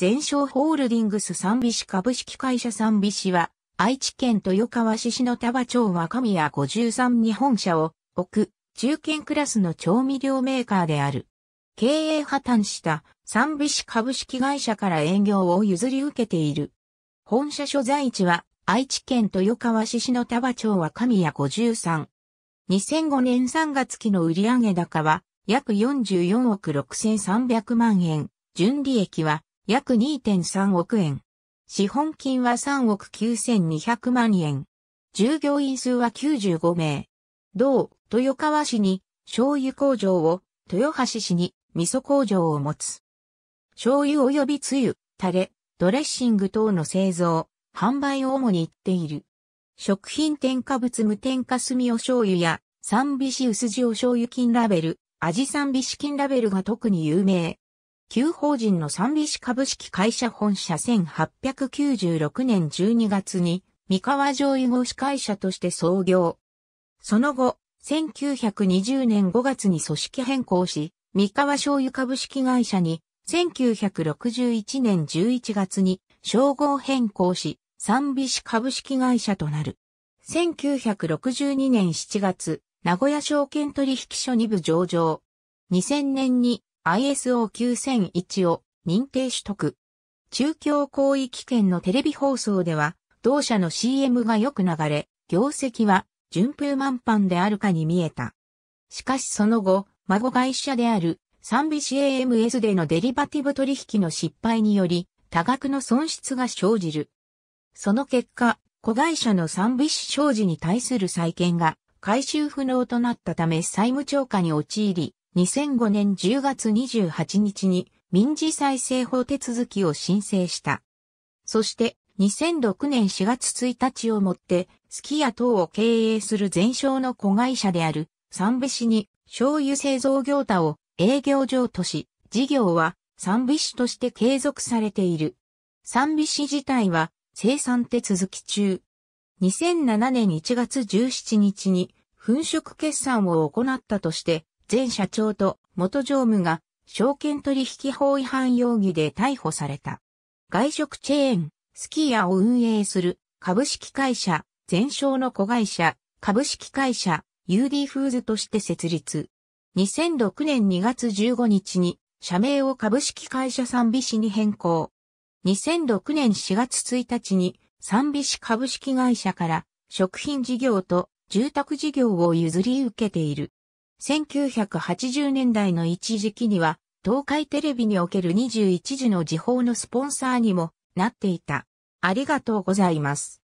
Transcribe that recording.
全商ホールディングス三尾市株式会社三尾市は、愛知県豊川市市の田場町若宮53に本社を置く、中堅クラスの調味料メーカーである。経営破綻した三尾市株式会社から営業を譲り受けている。本社所在地は、愛知県豊川市市の田場町若宮53。2005年3月期の売上高は、約44億6300万円。純利益は約2.3億円。資本金は3億9200万円。従業員数は95名。同、豊川市に醤油工場を、豊橋市に味噌工場を持つ。醤油及びつゆ、タレ、ドレッシング等の製造、販売を主に行っている。食品添加物無添加炭お醤油や、三菱市薄塩醤油菌ラベル、味三菱市菌ラベルが特に有名。旧法人の三菱市株式会社本社1896年12月に、三河上位碁資会社として創業。その後、1920年5月に組織変更し、三河醤油株式会社に、1961年11月に称号変更し、三菱市株式会社となる。1962年7月、名古屋証券取引所2部上場。2000年に ISO 9001を認定取得。中京広域圏のテレビ放送では、同社の CM がよく流れ、業績は順風満帆であるかに見えた。しかしその後、孫会社である三美 CAMS でのデリバティブ取引の失敗により、多額の損失が生じる。その結果、子会社の三美市商事に対する債権が回収不能となったため債務超過に陥り、2005年10月28日に民事再生法手続きを申請した。そして2006年4月1日をもって、スキヤ等を経営する前商の子会社である三部市に醤油製造業態を営業上とし、事業は三部市として継続されている。三部市自体は生産手続き中。2007年1月17日に粉飾決算を行ったとして、前社長と元常務が証券取引法違反容疑で逮捕された。外食チェーン、スキーヤを運営する株式会社、全商の子会社、株式会社、UD フーズとして設立。2006年2月15日に社名を株式会社三美市に変更。2006年4月1日に三美市株式会社から食品事業と住宅事業を譲り受けている。1980年代の一時期には、東海テレビにおける21時の時報のスポンサーにもなっていた。ありがとうございます。